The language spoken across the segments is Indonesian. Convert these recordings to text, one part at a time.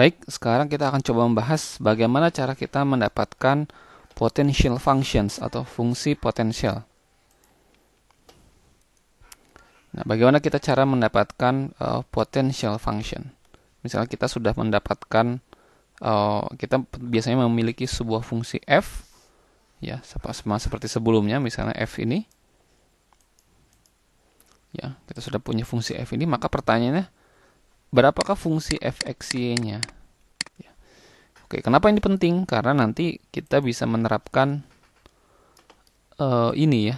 Baik, sekarang kita akan coba membahas bagaimana cara kita mendapatkan potential functions atau fungsi potensial. Nah, bagaimana kita cara mendapatkan uh, potential function? Misalnya kita sudah mendapatkan uh, kita biasanya memiliki sebuah fungsi f ya sama seperti sebelumnya misalnya f ini ya kita sudah punya fungsi f ini maka pertanyaannya berapakah fungsi fxy-nya? Ya. Oke, kenapa ini penting? Karena nanti kita bisa menerapkan uh, ini ya.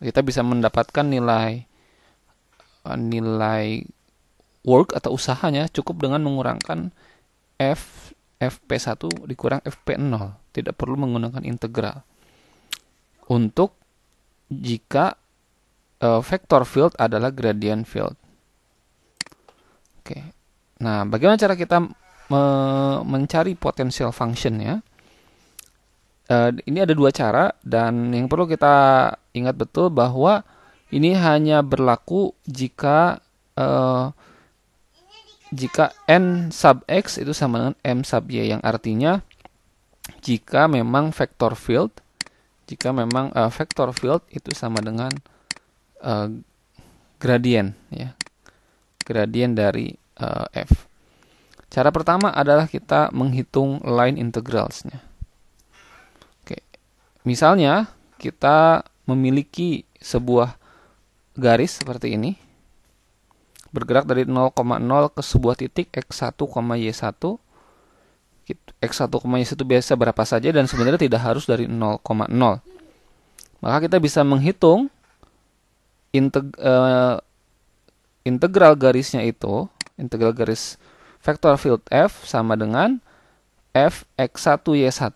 Kita bisa mendapatkan nilai uh, nilai work atau usahanya cukup dengan mengurangkan f fp1 dikurang fp0. Tidak perlu menggunakan integral. Untuk jika uh, vector field adalah gradient field. Oke. Nah, bagaimana cara kita me- mencari potensial function ya? Uh, ini ada dua cara dan yang perlu kita ingat betul bahwa ini hanya berlaku jika uh, jika n sub x itu sama dengan m sub y yang artinya jika memang vector field jika memang uh, vector field itu sama dengan uh, gradien ya gradien dari uh, f. Cara pertama adalah kita menghitung line integralsnya. Oke, misalnya kita memiliki sebuah garis seperti ini bergerak dari 0,0 ke sebuah titik x1, y1 x1, y1 biasa berapa saja dan sebenarnya tidak harus dari 0,0 maka kita bisa menghitung integ eh, integral garisnya itu, integral garis vektor field F sama dengan F X1 Y1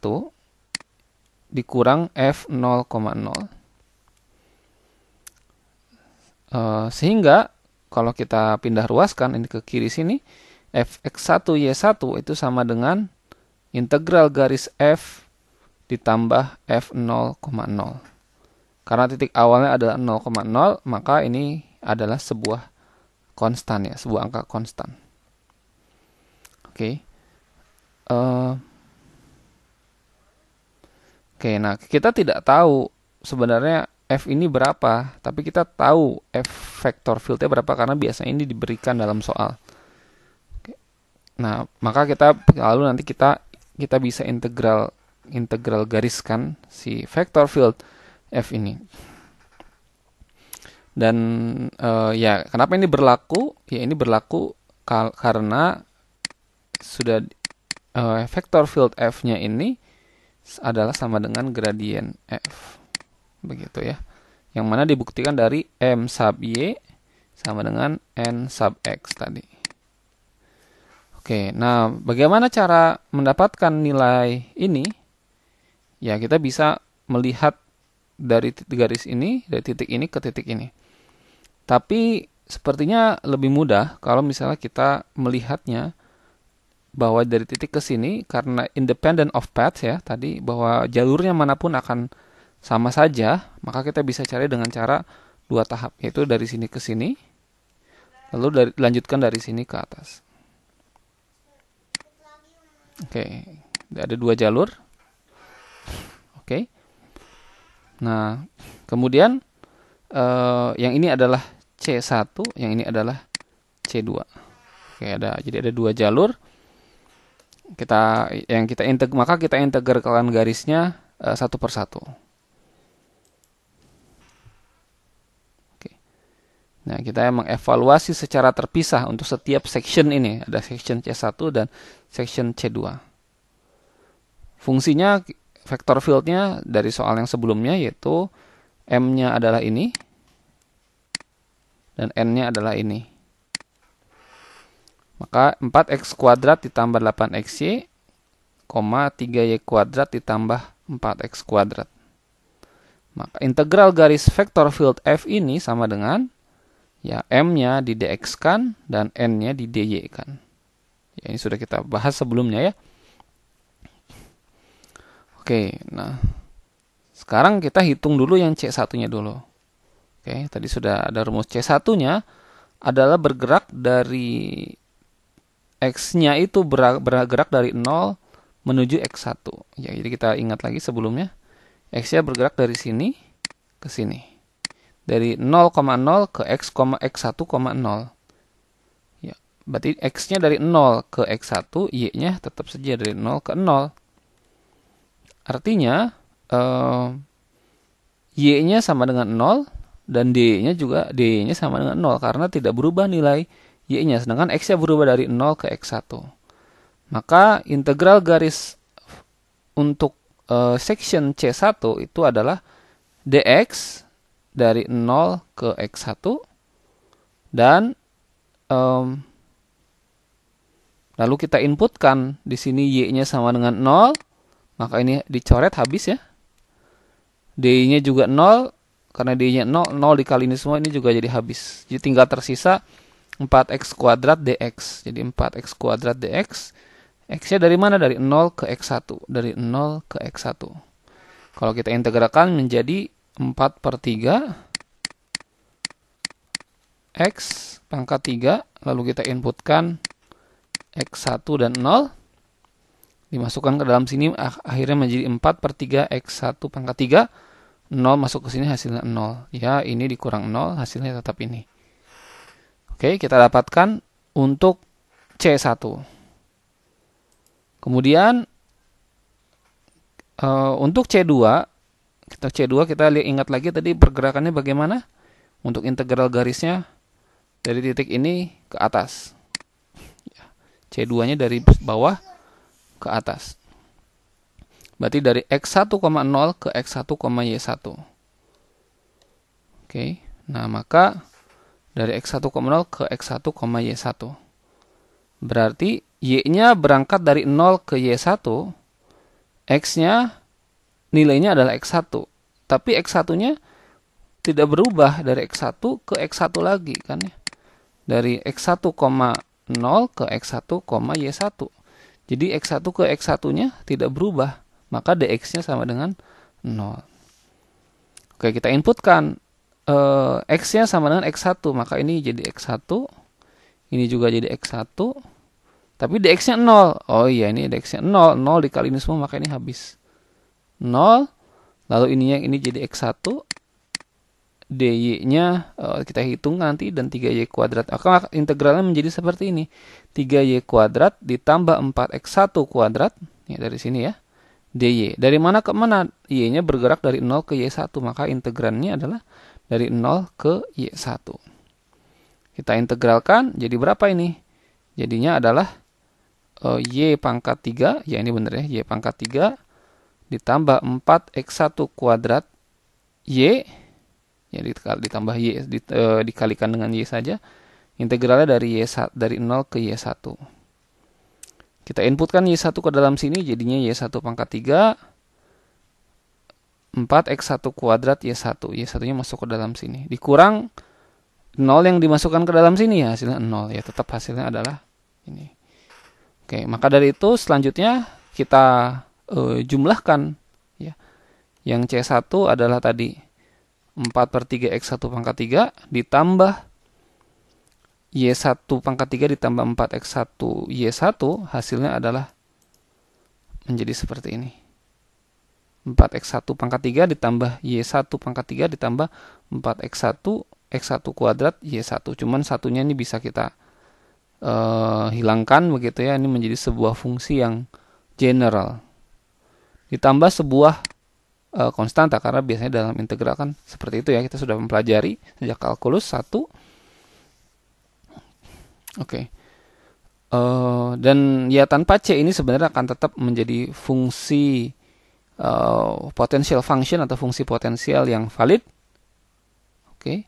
dikurang F 0,0. Eh, sehingga kalau kita pindah ruaskan ini ke kiri sini, F X1 Y1 itu sama dengan integral garis F ditambah F 0,0. Karena titik awalnya adalah 0,0, maka ini adalah sebuah konstan ya, sebuah angka konstan. Oke. Okay. Uh, eh, Oke, okay, nah kita tidak tahu sebenarnya f ini berapa, tapi kita tahu f vektor fieldnya berapa karena biasanya ini diberikan dalam soal. Nah, maka kita lalu nanti kita kita bisa integral integral gariskan si vektor field f ini. Dan uh, ya kenapa ini berlaku? Ya ini berlaku karena sudah uh, vektor field f-nya ini adalah sama dengan gradien f. Begitu ya. Yang mana dibuktikan dari m sub y sama dengan n sub x tadi. Oke, nah bagaimana cara mendapatkan nilai ini? Ya, kita bisa melihat dari garis ini, dari titik ini ke titik ini. Tapi sepertinya lebih mudah kalau misalnya kita melihatnya bahwa dari titik ke sini karena independent of path ya tadi bahwa jalurnya manapun akan sama saja, maka kita bisa cari dengan cara dua tahap yaitu dari sini ke sini lalu dari, lanjutkan dari sini ke atas. Oke, okay. ada dua jalur. Oke. Okay. Nah, kemudian uh, yang ini adalah C1, yang ini adalah C2. Oke, ada jadi ada dua jalur. Kita yang kita integ maka kita integralkan garisnya uh, satu persatu. Oke. Nah, kita emang evaluasi secara terpisah untuk setiap section ini. Ada section C1 dan section C2. Fungsinya vektor fieldnya dari soal yang sebelumnya yaitu M-nya adalah ini, dan n-nya adalah ini. Maka 4x kuadrat ditambah 8xy, 3y kuadrat ditambah 4x kuadrat. Maka integral garis vektor field F ini sama dengan ya m-nya di dx kan dan n-nya di dy kan. Ya, ini sudah kita bahas sebelumnya ya. Oke, nah sekarang kita hitung dulu yang c satunya dulu. Oke, tadi sudah ada rumus C1-nya adalah bergerak dari X-nya itu bergerak dari 0 menuju X1. Ya, jadi kita ingat lagi sebelumnya. X-nya bergerak dari sini ke sini. Dari 0,0 ke X, X1,0. Ya, berarti X-nya dari 0 ke X1, Y-nya tetap saja dari 0 ke 0. Artinya, eh, Y-nya sama dengan 0, dan D-nya juga D-nya sama dengan 0 karena tidak berubah nilai Y-nya sedangkan X-nya berubah dari 0 ke X1. Maka integral garis untuk uh, section C1 itu adalah dx dari 0 ke x1 dan um, lalu kita inputkan di sini y-nya sama dengan 0 maka ini dicoret habis ya d-nya juga 0 karena D-nya 0, 0 dikali ini semua ini juga jadi habis. Jadi tinggal tersisa 4x kuadrat dx. Jadi 4x kuadrat dx. X-nya dari mana? Dari 0 ke X1. Dari 0 ke X1. Kalau kita integralkan menjadi 4 per 3 X pangkat 3 lalu kita inputkan X1 dan 0 dimasukkan ke dalam sini ah, akhirnya menjadi 4 per 3 X1 pangkat 3 0 masuk ke sini hasilnya 0. Ya, ini dikurang 0 hasilnya tetap ini. Oke, kita dapatkan untuk C1. Kemudian e, untuk C2 kita C2 kita ingat lagi tadi pergerakannya bagaimana? Untuk integral garisnya dari titik ini ke atas. Ya, C2-nya dari bawah ke atas. Berarti dari X1,0 ke x 11 Y1. Oke, nah maka dari X1,0 ke x 11 Y1. Berarti Y-nya berangkat dari 0 ke Y1, X-nya nilainya adalah X1. Tapi X1-nya tidak berubah dari X1 ke X1 lagi kan ya. Dari x 10 ke x 1y 1 Jadi X1 ke X1-nya tidak berubah maka dx-nya sama dengan 0. Oke, kita inputkan e, x-nya sama dengan x1, maka ini jadi x1, ini juga jadi x1, tapi dx-nya 0. Oh iya, ini dx-nya 0, 0 dikali ini semua maka ini habis. 0, lalu ininya ini jadi x1, dy-nya e, eh, kita hitung nanti dan 3y kuadrat. Maka integralnya menjadi seperti ini. 3y kuadrat ditambah 4x1 kuadrat, ya dari sini ya dy. Dari mana ke mana? Y-nya bergerak dari 0 ke y1, maka integrannya adalah dari 0 ke y1. Kita integralkan, jadi berapa ini? Jadinya adalah e, y pangkat 3, ya ini benar ya, y pangkat 3 ditambah 4 x1 kuadrat y, jadi ya ditambah y, di, e, dikalikan dengan y saja, integralnya dari y dari 0 ke y1. Kita inputkan Y1 ke dalam sini jadinya Y1 pangkat 3 4X1 kuadrat Y1. Y1-nya masuk ke dalam sini. Dikurang 0 yang dimasukkan ke dalam sini ya hasilnya 0 ya. Tetap hasilnya adalah ini. Oke, maka dari itu selanjutnya kita e, jumlahkan ya. Yang C1 adalah tadi 4 per 3 X1 pangkat 3 ditambah Y1 pangkat 3 ditambah 4 X1 Y1 hasilnya adalah menjadi seperti ini. 4X1 pangkat 3 ditambah Y1 pangkat 3 ditambah 4X1 X1 kuadrat Y1. Cuman satunya ini bisa kita uh, hilangkan begitu ya. Ini menjadi sebuah fungsi yang general. Ditambah sebuah uh, konstanta karena biasanya dalam integral kan seperti itu ya. Kita sudah mempelajari sejak kalkulus 1 Oke. Okay. Uh, eh, dan ya tanpa C ini sebenarnya akan tetap menjadi fungsi uh, potential function atau fungsi potensial yang valid. Oke. Okay.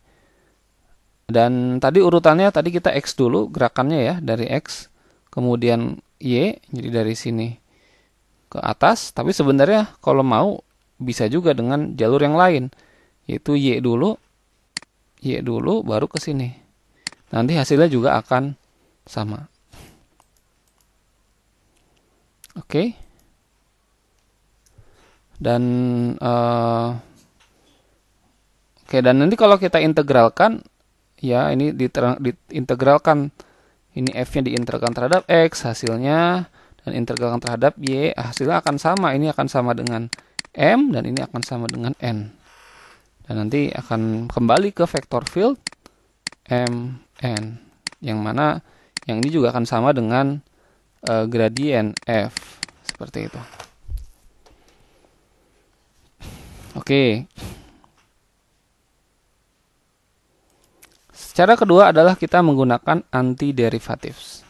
Dan tadi urutannya tadi kita X dulu gerakannya ya dari X kemudian Y jadi dari sini ke atas tapi sebenarnya kalau mau bisa juga dengan jalur yang lain yaitu Y dulu Y dulu baru ke sini nanti hasilnya juga akan sama. Oke. Dan uh, oke dan nanti kalau kita integralkan ya ini di integralkan ini f-nya diintegralkan terhadap x hasilnya dan integralkan terhadap y hasilnya akan sama ini akan sama dengan m dan ini akan sama dengan n dan nanti akan kembali ke vektor field m n yang mana yang ini juga akan sama dengan uh, eh, gradien f seperti itu. Oke. Cara kedua adalah kita menggunakan anti derivatives.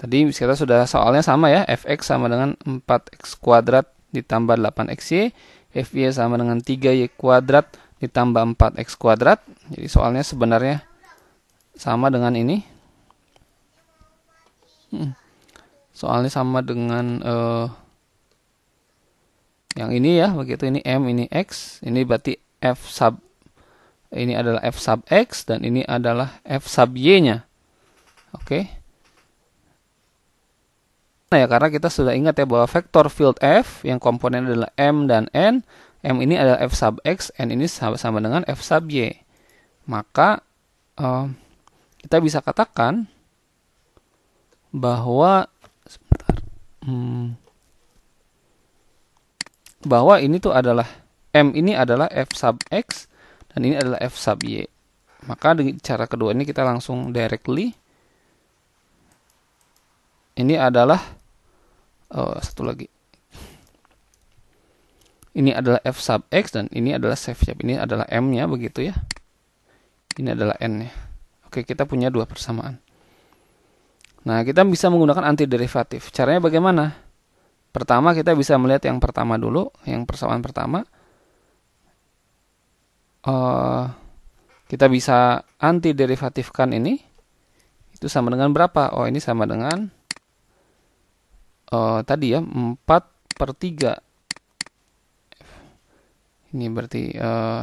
Tadi kita sudah soalnya sama ya, fx sama dengan 4x kuadrat ditambah 8 f fy sama dengan 3y kuadrat ditambah 4x kuadrat. Jadi soalnya sebenarnya sama dengan ini hmm. soalnya sama dengan uh, yang ini ya begitu ini m ini x ini berarti f sub ini adalah f sub x dan ini adalah f sub y nya oke okay. nah ya karena kita sudah ingat ya bahwa vektor field f yang komponen adalah m dan n m ini adalah f sub x n ini sama, sama dengan f sub y maka um, kita bisa katakan bahwa sebentar hmm, bahwa ini tuh adalah m ini adalah f sub x dan ini adalah f sub y maka dengan cara kedua ini kita langsung directly ini adalah oh, satu lagi ini adalah f sub x dan ini adalah f sub ini adalah m nya begitu ya ini adalah n nya Oke, kita punya dua persamaan. Nah, kita bisa menggunakan antiderivatif. Caranya bagaimana? Pertama, kita bisa melihat yang pertama dulu, yang persamaan pertama. Uh, kita bisa antiderivatifkan ini. Itu sama dengan berapa? Oh, ini sama dengan uh, tadi ya, 4 per 3 ini berarti uh,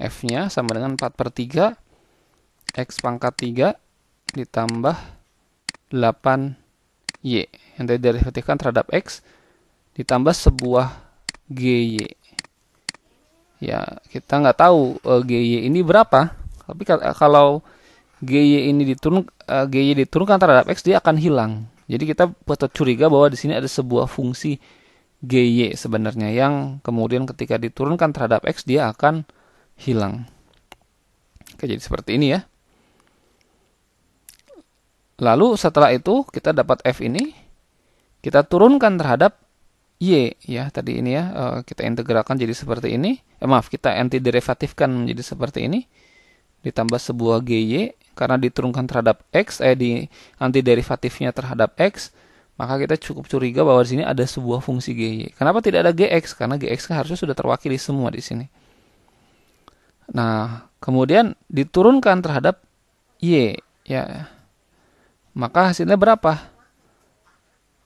F-nya sama dengan 4 per 3 X pangkat 3 ditambah 8Y. Yang tadi derivatifkan terhadap X ditambah sebuah GY. Ya, kita nggak tahu uh, eh, GY ini berapa. Tapi kalau GY ini diturun uh, eh, GY diturunkan terhadap X dia akan hilang. Jadi kita patut curiga bahwa di sini ada sebuah fungsi GY sebenarnya yang kemudian ketika diturunkan terhadap X dia akan hilang. Oke, jadi seperti ini ya. Lalu setelah itu kita dapat F ini kita turunkan terhadap Y ya tadi ini ya eh, kita integralkan jadi seperti ini. Eh, maaf kita anti derivatifkan menjadi seperti ini ditambah sebuah GY karena diturunkan terhadap X eh di anti derivatifnya terhadap X maka kita cukup curiga bahwa di sini ada sebuah fungsi GY. Kenapa tidak ada GX? Karena GX kan harusnya sudah terwakili semua di sini. Nah, kemudian diturunkan terhadap Y ya maka hasilnya berapa?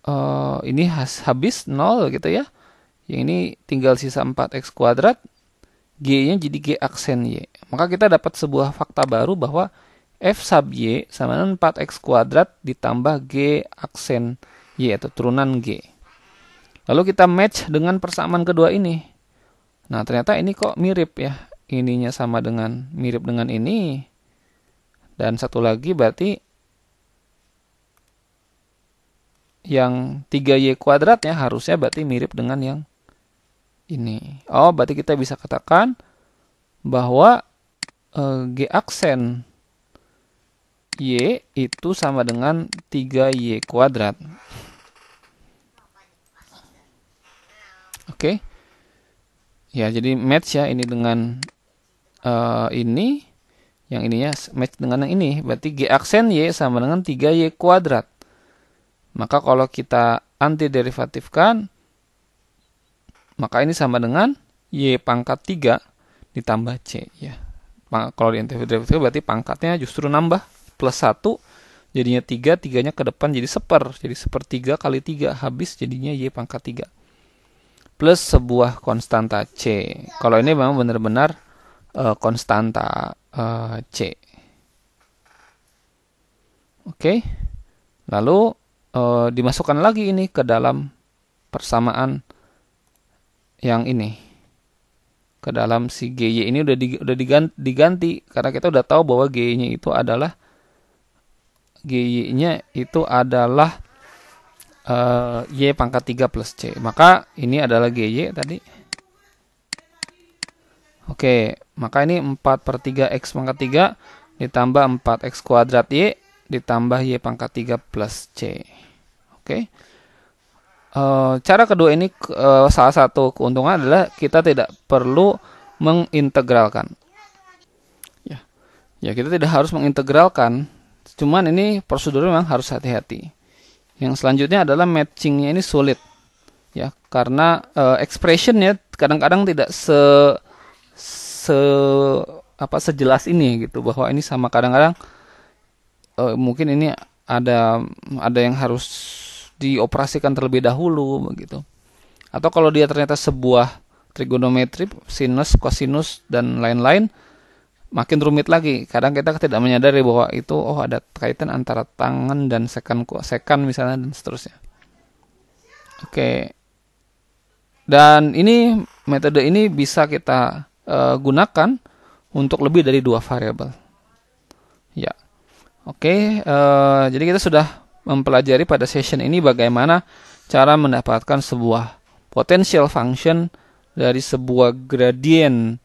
Uh, ini has, habis 0 gitu ya. Yang ini tinggal sisa 4x kuadrat. G-nya jadi G aksen Y. Maka kita dapat sebuah fakta baru bahwa F sub Y sama dengan 4x kuadrat ditambah G aksen Y atau turunan G. Lalu kita match dengan persamaan kedua ini. Nah ternyata ini kok mirip ya. Ininya sama dengan mirip dengan ini. Dan satu lagi berarti yang 3y kuadratnya harusnya berarti mirip dengan yang ini. Oh, berarti kita bisa katakan bahwa e, g aksen y itu sama dengan 3y kuadrat. Oke. Okay. Ya, jadi match ya ini dengan e, ini yang ininya match dengan yang ini. Berarti G aksen Y sama dengan 3Y kuadrat. Maka kalau kita antiderivatifkan, maka ini sama dengan Y pangkat 3 ditambah C. Ya. Kalau di antiderivatif berarti pangkatnya justru nambah plus 1 jadinya 3, 3-nya ke depan jadi seper. Jadi seper 3 kali 3 habis jadinya Y pangkat 3 plus sebuah konstanta C. Kalau ini memang benar-benar uh, konstanta uh, C. Oke. Okay. Lalu e, dimasukkan lagi ini ke dalam persamaan yang ini ke dalam si GY ini udah di, udah diganti, diganti karena kita udah tahu bahwa GY-nya itu adalah GY-nya itu adalah uh, e, Y pangkat 3 plus C. Maka ini adalah GY tadi. Oke, maka ini 4 per 3 X pangkat 3 ditambah 4X kuadrat Y ditambah Y pangkat 3 plus C. Oke. Okay. Uh, eh, cara kedua ini uh, salah satu keuntungan adalah kita tidak perlu mengintegralkan. Ya, ya kita tidak harus mengintegralkan. Cuman ini prosedur memang harus hati-hati. Yang selanjutnya adalah matchingnya ini sulit, ya karena uh, expressionnya kadang-kadang tidak se se apa sejelas ini gitu bahwa ini sama kadang-kadang e, mungkin ini ada ada yang harus dioperasikan terlebih dahulu begitu. Atau kalau dia ternyata sebuah trigonometri, sinus, kosinus dan lain-lain makin rumit lagi. Kadang kita tidak menyadari bahwa itu oh ada kaitan antara tangan dan sekan sekan misalnya dan seterusnya. Oke. Dan ini metode ini bisa kita uh, gunakan untuk lebih dari dua variabel. Ya. Oke, uh, jadi kita sudah mempelajari pada session ini bagaimana cara mendapatkan sebuah potential function dari sebuah gradient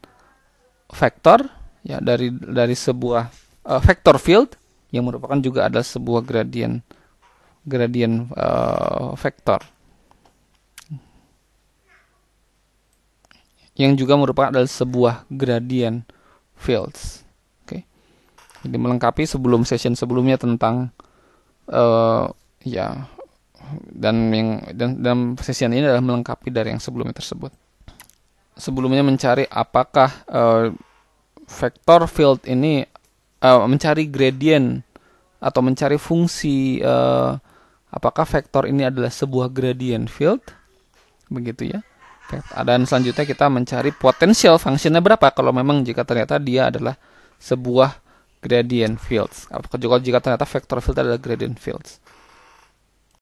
vektor ya dari dari sebuah uh, vector field yang merupakan juga adalah sebuah gradient gradient uh, eh, vektor yang juga merupakan adalah sebuah gradient fields. Jadi melengkapi sebelum session sebelumnya tentang uh, ya dan yang dan dalam session ini adalah melengkapi dari yang sebelumnya tersebut. Sebelumnya mencari apakah uh, vektor field ini uh, mencari gradient atau mencari fungsi uh, apakah vektor ini adalah sebuah gradient field begitu ya. Dan selanjutnya kita mencari potensial fungsinya berapa kalau memang jika ternyata dia adalah sebuah gradient fields. Apakah juga jika ternyata vector field adalah gradient fields?